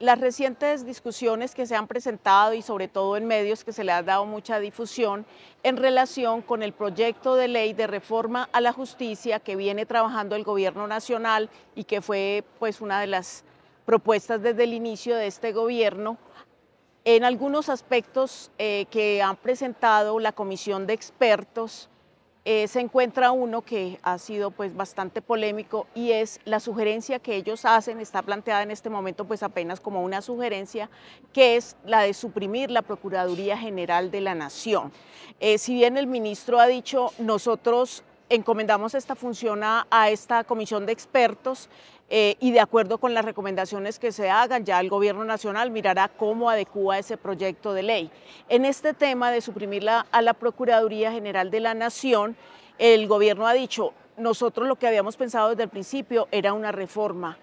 Las recientes discusiones que se han presentado y sobre todo en medios que se le ha dado mucha difusión en relación con el proyecto de ley de reforma a la justicia que viene trabajando el gobierno nacional y que fue pues una de las propuestas desde el inicio de este gobierno en algunos aspectos eh, que han presentado la comisión de expertos eh, se encuentra uno que ha sido pues bastante polémico y es la sugerencia que ellos hacen, está planteada en este momento pues apenas como una sugerencia, que es la de suprimir la Procuraduría General de la Nación. Eh, si bien el ministro ha dicho nosotros encomendamos esta función a, esta comisión de expertos eh, y de acuerdo con las recomendaciones que se hagan, ya el Gobierno Nacional mirará cómo adecúa ese proyecto de ley. En este tema de suprimir a la Procuraduría General de la Nación, el Gobierno ha dicho, nosotros lo que habíamos pensado desde el principio era una reforma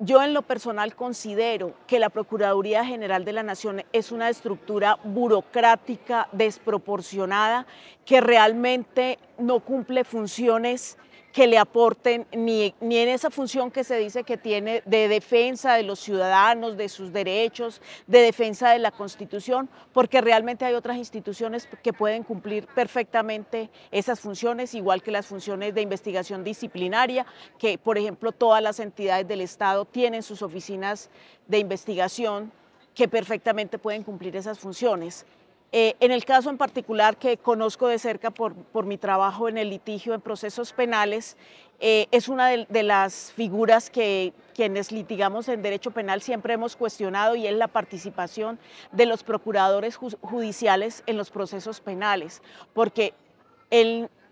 yo en lo personal considero que la Procuraduría General de la Nación es una estructura burocrática desproporcionada que realmente no cumple funciones que le aporten ni, ni, en esa función que se dice que tiene de defensa de los ciudadanos, de sus derechos, de defensa de la Constitución, porque realmente hay otras instituciones que pueden cumplir perfectamente esas funciones, igual que las funciones de investigación disciplinaria, que por ejemplo todas las entidades del Estado tienen sus oficinas de investigación que perfectamente pueden cumplir esas funciones. Eh, en el caso en particular que conozco de cerca por, mi trabajo en el litigio en procesos penales, eh, es una de, las figuras que quienes litigamos en derecho penal siempre hemos cuestionado y es la participación de los procuradores judiciales en los procesos penales, porque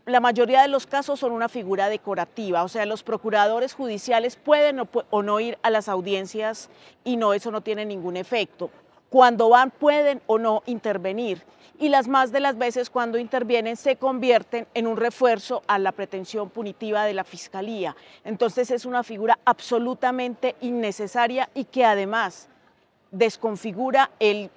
la mayoría de los casos son una figura decorativa, o sea, los procuradores judiciales pueden o, o no ir a las audiencias y no, eso no tiene ningún efecto cuando van pueden o no intervenir y las más de las veces cuando intervienen se convierten en un refuerzo a la pretensión punitiva de la Fiscalía. Entonces es una figura absolutamente innecesaria y que además desconfigura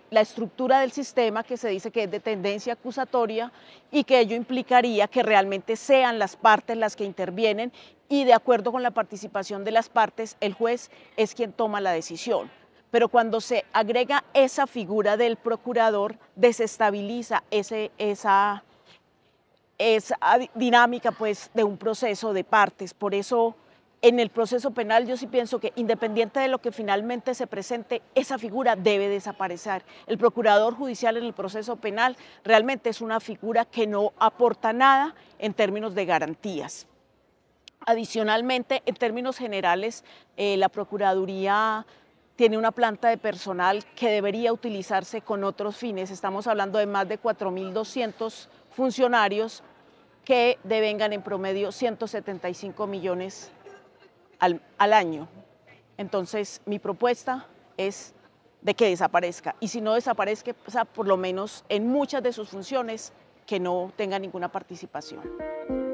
la estructura del sistema que se dice que es de tendencia acusatoria y que ello implicaría que realmente sean las partes las que intervienen y de acuerdo con la participación de las partes el juez es quien toma la decisión pero cuando se agrega esa figura del procurador, desestabiliza ese, esa, esa dinámica pues, de un proceso de partes. Por eso, en el proceso penal yo sí pienso que independiente de lo que finalmente se presente, esa figura debe desaparecer. El procurador judicial en el proceso penal realmente es una figura que no aporta nada en términos de garantías. Adicionalmente, en términos generales, eh, la Procuraduría tiene una planta de personal que debería utilizarse con otros fines. Estamos hablando de más de 4.200 funcionarios que devengan en promedio 175 millones al, año. Entonces, mi propuesta es de que desaparezca. Y si no desaparezca, por lo menos en muchas de sus funciones, que no tenga ninguna participación.